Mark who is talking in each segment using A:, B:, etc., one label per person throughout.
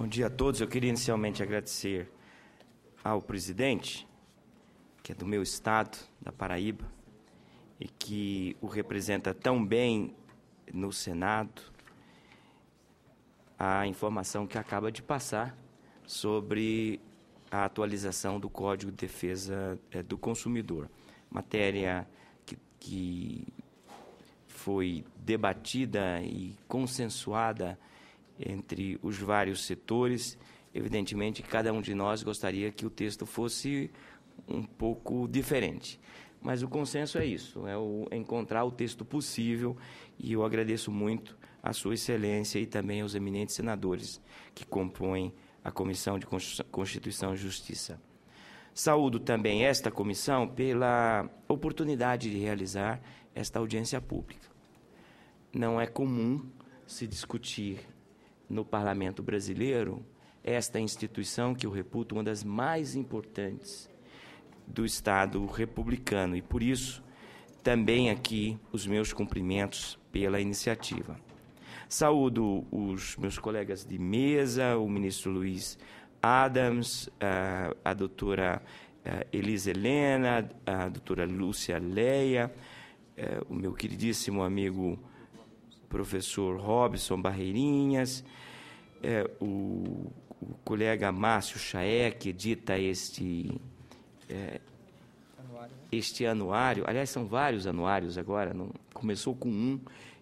A: Bom dia a todos. Eu queria inicialmente agradecer ao presidente, que é do meu estado, da Paraíba, e que o representa tão bem no Senado, a informação que acaba de passar sobre a atualização do Código de Defesa é, do Consumidor. Matéria que, que foi debatida e consensuada entre os vários setores. Evidentemente, cada um de nós gostaria que o texto fosse um pouco diferente. Mas o consenso é isso, é o encontrar o texto possível e eu agradeço muito à sua excelência e também aos eminentes senadores que compõem a Comissão de Constituição e Justiça. Saúdo também esta comissão pela oportunidade de realizar esta audiência pública. Não é comum se discutir no parlamento brasileiro, esta instituição que eu reputo uma das mais importantes do Estado republicano. E por isso, também aqui os meus cumprimentos pela iniciativa. Saúdo os meus colegas de mesa, o ministro Luiz Adams, a, a doutora Elisa Helena, a doutora Lúcia Leia, eh, o meu queridíssimo amigo professor Robson Barreirinhas, é, o, o, colega Márcio Chaé, que edita este, é, anuário, este anuário. Aliás, são vários anuários agora, não, começou com um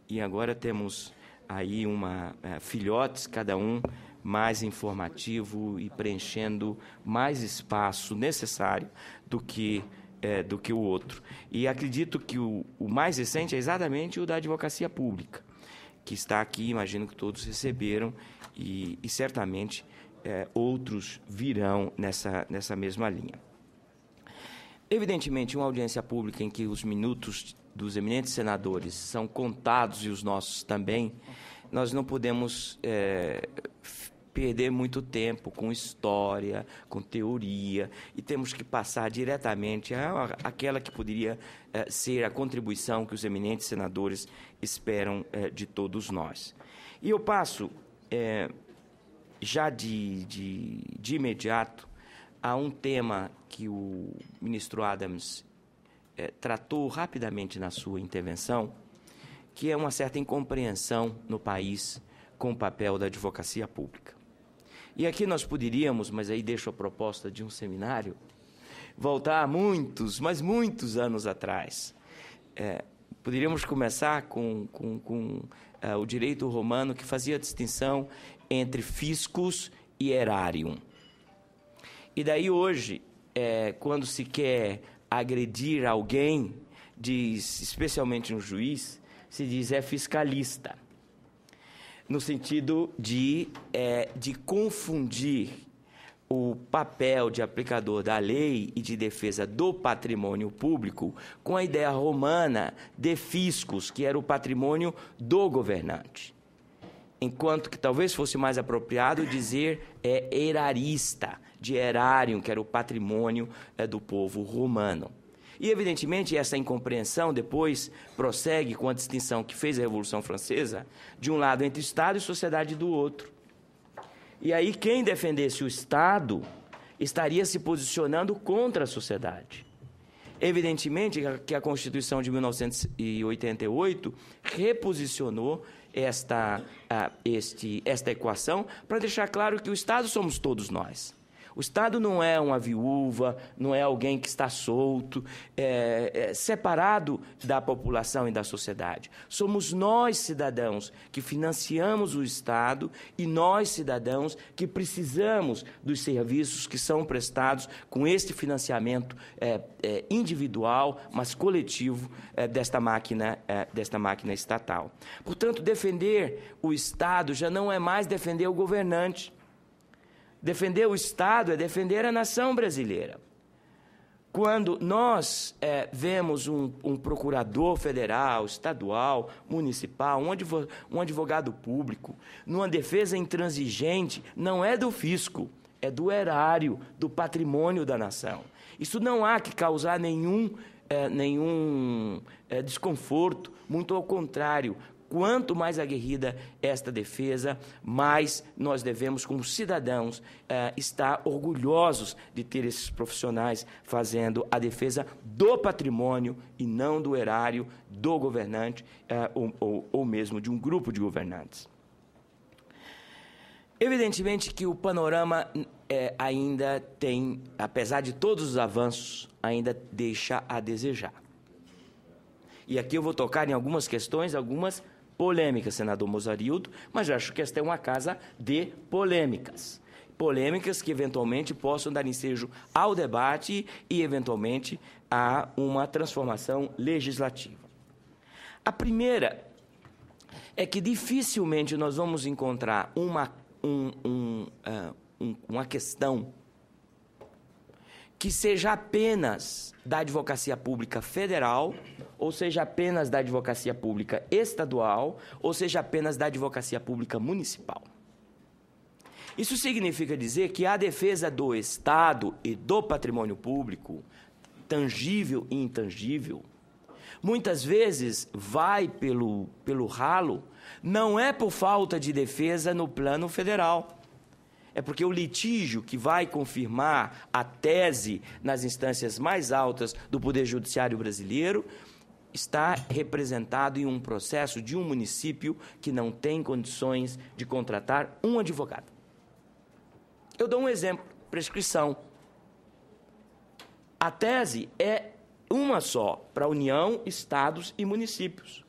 A: e agora temos aí uma é, filhotes, cada um mais informativo e preenchendo mais espaço necessário do que é, do que o outro. E acredito que o, o mais recente é exatamente o da advocacia pública que está aqui, imagino que todos receberam e, e certamente é, outros virão nessa, nessa mesma linha. Evidentemente, uma audiência pública em que os minutos dos eminentes senadores são contados e os nossos também, nós não podemos é, perder muito tempo com história, com teoria, e temos que passar diretamente àquela que poderia eh, ser a contribuição que os eminentes senadores esperam eh, de todos nós. E eu passo, eh, já de, de, de imediato, a um tema que o ministro Adams tratou rapidamente na sua intervenção, que é uma certa incompreensão no país com o papel da advocacia pública. E aqui nós poderíamos, mas aí deixo a proposta de um seminário, voltar muitos, mas muitos anos atrás. É, poderíamos começar com, com, com é, o direito romano que fazia a distinção entre fiscus e erarium. E daí hoje, é, quando se quer agredir alguém, diz, especialmente um juiz, se diz é fiscalista no sentido de, é, de confundir o papel de aplicador da lei e de defesa do patrimônio público com a ideia romana de fiscos que era o patrimônio do governante. Enquanto que talvez fosse mais apropriado dizer é erarista, de erário, que era o patrimônio é, do povo romano. E, evidentemente, essa incompreensão depois prossegue com a distinção que fez a Revolução Francesa, de um lado entre Estado e sociedade do outro. E aí, quem defendesse o Estado estaria se posicionando contra a sociedade. Evidentemente que a Constituição de 1988 reposicionou esta, ah, este, esta equação para deixar claro que o Estado somos todos nós. O Estado não é uma viúva, não é alguém que está solto, é, é, separado da população e da sociedade. Somos nós, cidadãos, que financiamos o Estado e nós, cidadãos, que precisamos dos serviços que são prestados com este financiamento é, é individual, mas coletivo é, desta, máquina, é, desta máquina estatal. Portanto, defender o Estado já não é mais defender o governante Defender o Estado é defender a nação brasileira. Quando nós é, vemos um, um, procurador federal, estadual, municipal, um, advo, um advogado público, numa defesa intransigente, não é do fisco, é do erário, do patrimônio da nação. Isso não há que causar nenhum é, nenhum é, desconforto, muito ao contrário, quanto mais aguerrida esta defesa, mais nós devemos, como cidadãos, eh, estar orgulhosos de ter esses profissionais fazendo a defesa do patrimônio e não do erário do governante eh, ou mesmo de um grupo de governantes. Evidentemente que o panorama eh, ainda tem, apesar de todos os avanços, ainda deixa a desejar. E aqui eu vou tocar em algumas questões, algumas polêmica, senador Mozarildo, mas acho que esta é uma casa de polêmicas. Polêmicas que eventualmente possam dar ensejo ao debate e, eventualmente, a uma transformação legislativa. A primeira é que dificilmente nós vamos encontrar uma, um, um, uh, um, uma questão que seja apenas da Advocacia Pública Federal, ou seja apenas da Advocacia Pública Estadual, ou seja apenas da Advocacia Pública Municipal. Isso significa dizer que a defesa do Estado e do patrimônio público, tangível e intangível, muitas vezes vai pelo, pelo ralo, não é por falta de defesa no plano federal é porque o litígio que vai confirmar a tese nas instâncias mais altas do Poder Judiciário brasileiro está representado em um processo de um município que não tem condições de contratar um advogado. Eu dou um exemplo: prescrição. A tese é uma só para União, estados e municípios.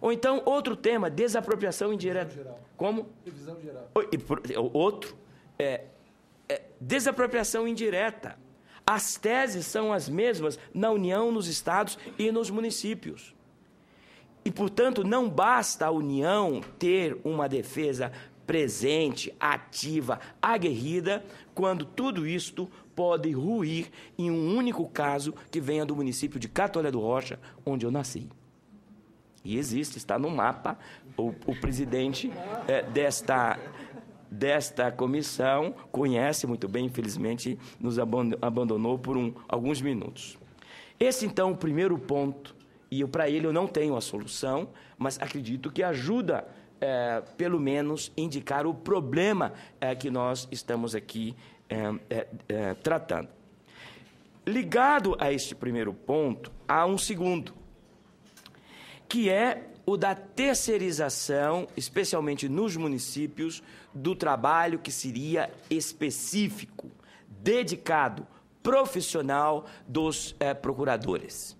A: Ou então, outro tema, desapropriação indireta. geral. Como? Divisão geral. Outro, é, é, desapropriação indireta. As teses são as mesmas na União, nos estados e nos municípios. E, portanto, não basta a União ter uma defesa presente, ativa, aguerrida, quando tudo isto pode ruir em um único caso que venha do município de Catolé do Rocha, onde eu nasci. E existe, está no mapa, o, o presidente é, desta desta comissão conhece muito bem, infelizmente nos abandonou por um, alguns minutos. Esse então é o primeiro ponto, e para ele eu não tenho a solução, mas acredito que ajuda é, pelo menos indicar o problema é, que nós estamos aqui é, tratando. Ligado a este primeiro ponto, há um segundo, que é o da terceirização, especialmente nos municípios, do trabalho que seria específico, dedicado, profissional dos eh, procuradores.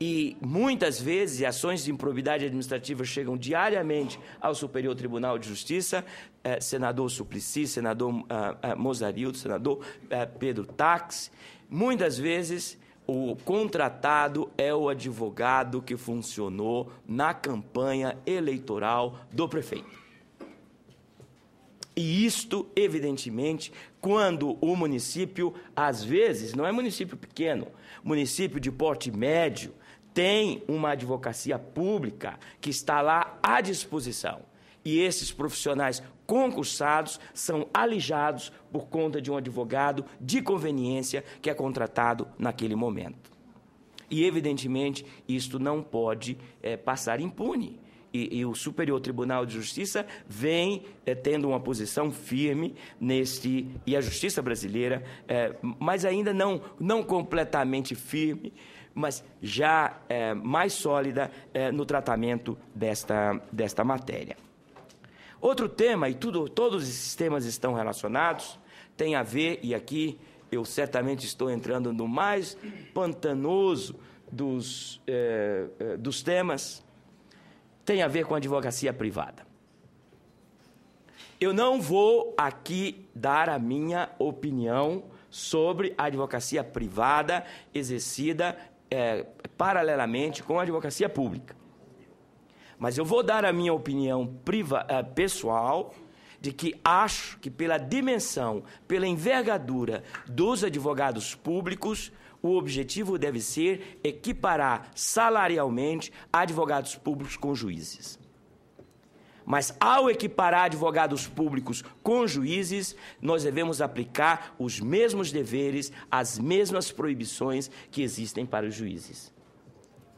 A: E muitas vezes ações de improbidade administrativa chegam diariamente ao Superior Tribunal de Justiça, eh, senador Suplicy, senador eh, Mozarildo, senador eh, Pedro Tax. Muitas vezes o contratado é o advogado que funcionou na campanha eleitoral do prefeito. E isto, evidentemente, quando o município, às vezes, não é município pequeno, município de porte médio, tem uma advocacia pública que está lá à disposição. E esses profissionais concursados são alijados por conta de um advogado de conveniência que é contratado naquele momento. E, evidentemente, isto não pode é, passar impune. E, e, o Superior Tribunal de Justiça vem é, tendo uma posição firme neste e a Justiça brasileira, é, mas ainda não não completamente firme, mas já é, mais sólida no tratamento desta desta matéria. Outro tema, e tudo, todos esses temas estão relacionados, tem a ver, e aqui eu certamente estou entrando no mais pantanoso dos, eh, eh, dos temas, tem a ver com a advocacia privada. Eu não vou aqui dar a minha opinião sobre a advocacia privada exercida eh, paralelamente com a advocacia pública. Mas eu vou dar a minha opinião priva, eh, pessoal de que acho que pela dimensão, pela envergadura dos advogados públicos, o objetivo deve ser equiparar salarialmente advogados públicos com juízes. Mas ao equiparar advogados públicos com juízes, nós devemos aplicar os mesmos deveres, as mesmas proibições que existem para os juízes.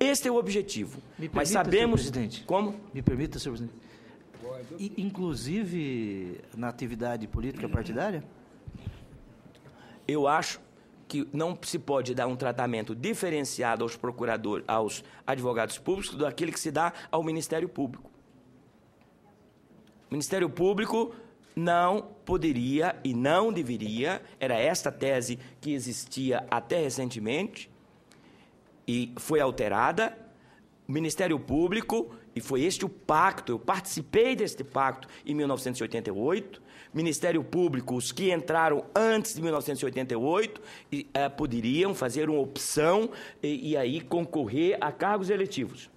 A: Este é o objetivo. Permita, Mas sabemos como. Me permita, senhor presidente. inclusive na atividade política partidária? Eu acho que não se pode dar um tratamento diferenciado aos procuradores, aos advogados públicos do aquele que se dá ao Ministério Público. O Ministério Público não poderia e não deveria, era esta tese que existia até recentemente, e foi alterada, o Ministério Público, e foi este o pacto, eu participei deste pacto em 1988, Ministério Público, os que entraram antes de 1988 e, eh, poderiam fazer uma opção e, e aí concorrer a cargos eletivos.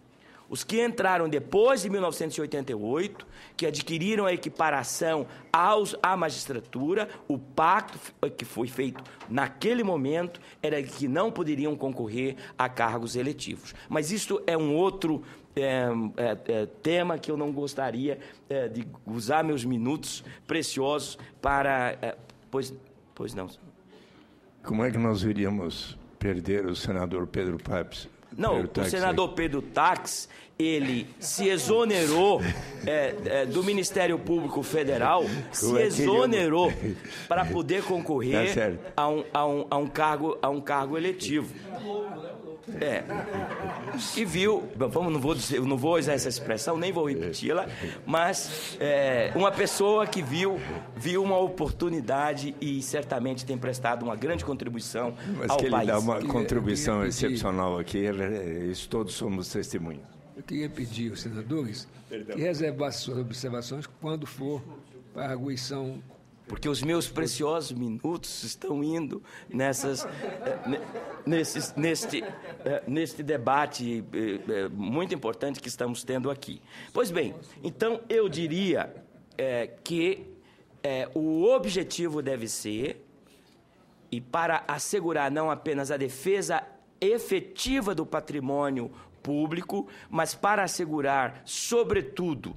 A: Os que entraram depois de 1988, que adquiriram a equiparação aos, à magistratura, o pacto eh, que foi feito naquele momento era que não poderiam concorrer a cargos eletivos. Mas isto é um outro é, é, é, tema que eu não gostaria eh, de usar meus minutos preciosos para. Eh, pois, pois não. Como é que nós iríamos perder o senador Pedro Papes não, Pedro o Tax senador Pedro Tax, ele se exonerou é, é, do Ministério Público Federal, se é exonerou é para poder concorrer tá a um, a, um, a, um cargo, a um cargo eletivo. É. E viu, vamos, não vou dizer, não vou usar essa expressão, nem vou repeti-la, mas é, uma pessoa que viu, viu uma oportunidade e certamente tem prestado uma grande contribuição mas ao país. Mas que ele país. dá uma contribuição excepcional aqui, é, isso todos somos testemunhas. Eu queria pedir aos senadores Perdão. que reservassem suas observações quando for para a arguição porque os meus preciosos minutos estão indo nessas, eh, nesses, neste, eh, neste debate eh, muito importante que estamos tendo aqui. Pois bem, então eu diria é, que é, o objetivo deve ser, e para assegurar não apenas a defesa efetiva do patrimônio público, mas para assegurar, sobretudo,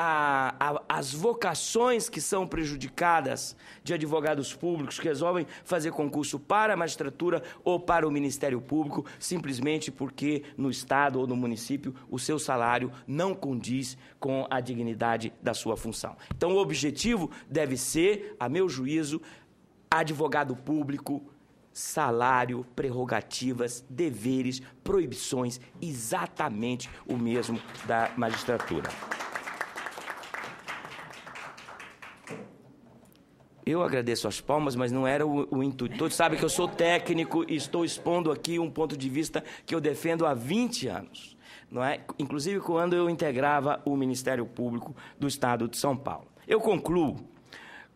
A: a, a, as vocações que são prejudicadas de advogados públicos que resolvem fazer concurso para a magistratura ou para o Ministério Público, simplesmente porque no Estado ou no município o seu salário não condiz com a dignidade da sua função. Então, o objetivo deve ser, a meu juízo, advogado público salário, prerrogativas, deveres, proibições, exatamente o mesmo da magistratura. Eu agradeço as palmas, mas não era o, o intuito. Todos sabem que eu sou técnico e estou expondo aqui um ponto de vista que eu defendo há 20 anos. Não é? Inclusive quando eu integrava o Ministério Público do Estado de São Paulo. Eu concluo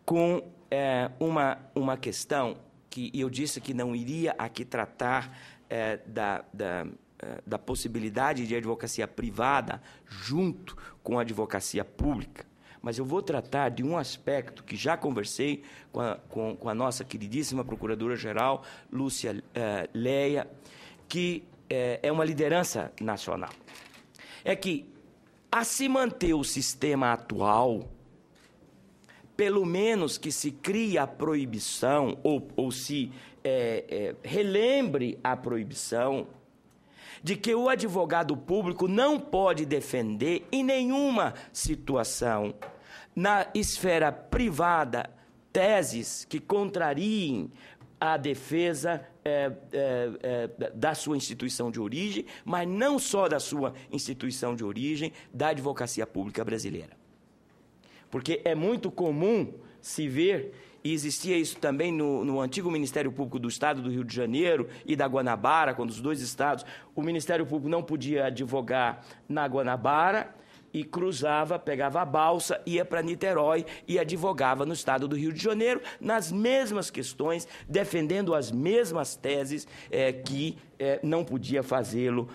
A: com é, uma, uma questão que eu disse que não iria aqui tratar é, da, da, é, da possibilidade de advocacia privada junto com a advocacia pública mas eu vou tratar de um aspecto que já conversei com a, com, com a nossa queridíssima Procuradora-Geral, Lúcia eh, Leia, que eh, é uma liderança nacional. É que, a se manter o sistema atual, pelo menos que se crie a proibição ou, ou se eh, relembre a proibição, de que o advogado público não pode defender em nenhuma situação, na esfera privada, teses que contrariem a defesa é, é, é, da sua instituição de origem, mas não só da sua instituição de origem, da advocacia pública brasileira. Porque é muito comum se ver e existia isso também no, no antigo Ministério Público do Estado do Rio de Janeiro e da Guanabara, quando os dois estados, o Ministério Público não podia advogar na Guanabara e cruzava, pegava a balsa, ia para Niterói e advogava no estado do Rio de Janeiro, nas mesmas questões, defendendo as mesmas teses é, que é, não podia fazê-lo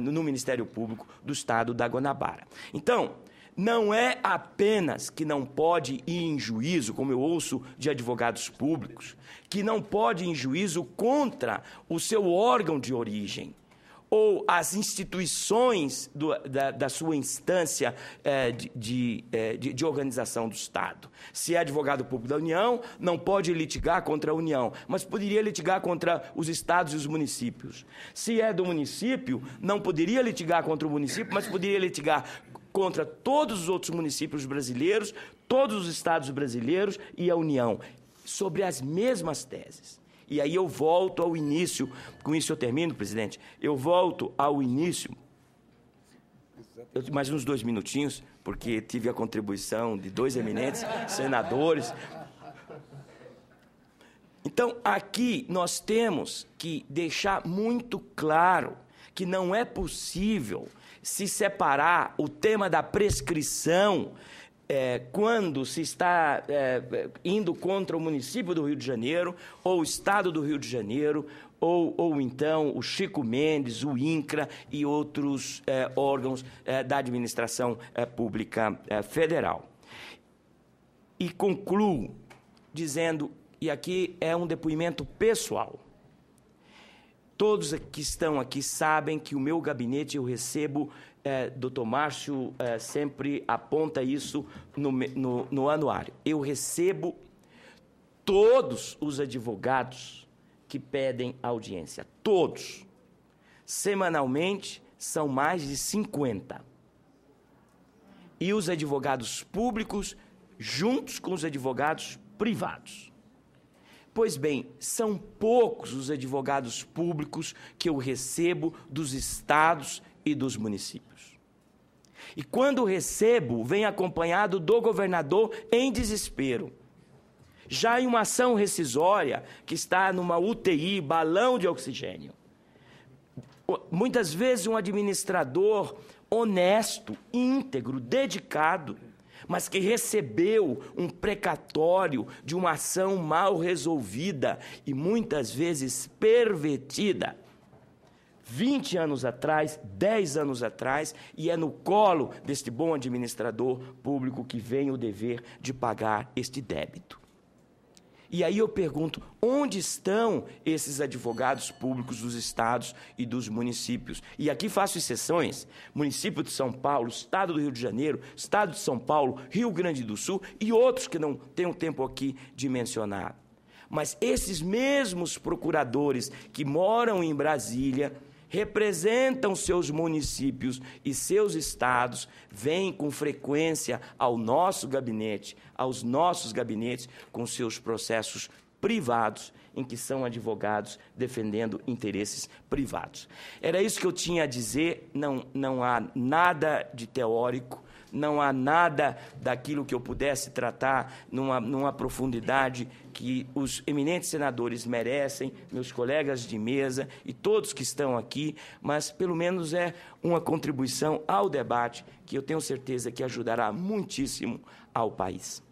A: no Ministério Público do estado da Guanabara. Então, não é apenas que não pode ir em juízo, como eu ouço de advogados públicos, que não pode ir em juízo contra o seu órgão de origem ou as instituições do, da, da, sua instância é, de, eh, de, de, organização do Estado. Se é advogado público da União, não pode litigar contra a União, mas poderia litigar contra os estados e os municípios. Se é do município, não poderia litigar contra o município, mas poderia litigar contra todos os outros municípios brasileiros, todos os estados brasileiros e a União, sobre as mesmas teses. E aí eu volto ao início, com isso eu termino, presidente, eu volto ao início, eu, mais uns dois minutinhos, porque tive a contribuição de dois eminentes senadores. Então, aqui nós temos que deixar muito claro que não é possível se separar o tema da prescrição é, quando se está é, indo contra o município do Rio de Janeiro, ou o estado do Rio de Janeiro, ou, ou então o Chico Mendes, o INCRA e outros é, órgãos é, da administração é, pública é, federal. E concluo dizendo, e aqui é um depoimento pessoal Todos que estão aqui sabem que o meu gabinete eu recebo, é, doutor Márcio é, sempre aponta isso no, no, no anuário. Eu recebo todos os advogados que pedem audiência. Todos. Semanalmente são mais de 50. E os advogados públicos juntos com os advogados privados. Pois bem, são poucos os advogados públicos que eu recebo dos estados e dos municípios. E quando recebo, vem acompanhado do governador em desespero. Já em uma ação rescisória, que está numa UTI, balão de oxigênio. Muitas vezes, um administrador honesto, íntegro, dedicado, mas que recebeu um precatório de uma ação mal resolvida e muitas vezes pervertida. 20 anos atrás, 10 anos atrás, e é no colo deste bom administrador público que vem o dever de pagar este débito. E aí eu pergunto: onde estão esses advogados públicos dos estados e dos municípios? E aqui faço exceções: município de São Paulo, estado do Rio de Janeiro, estado de São Paulo, Rio Grande do Sul e outros que não tenho tempo aqui de mencionar. Mas esses mesmos procuradores que moram em Brasília representam seus municípios e seus estados, vêm com frequência ao nosso gabinete, aos nossos gabinetes, com seus processos privados em que são advogados defendendo interesses privados. Era isso que eu tinha a dizer, não, não há nada de teórico, não há nada daquilo que eu pudesse tratar numa, numa profundidade que os eminentes senadores merecem, meus colegas de mesa e todos que estão aqui, mas pelo menos é uma contribuição ao debate que eu tenho certeza que ajudará muitíssimo ao país.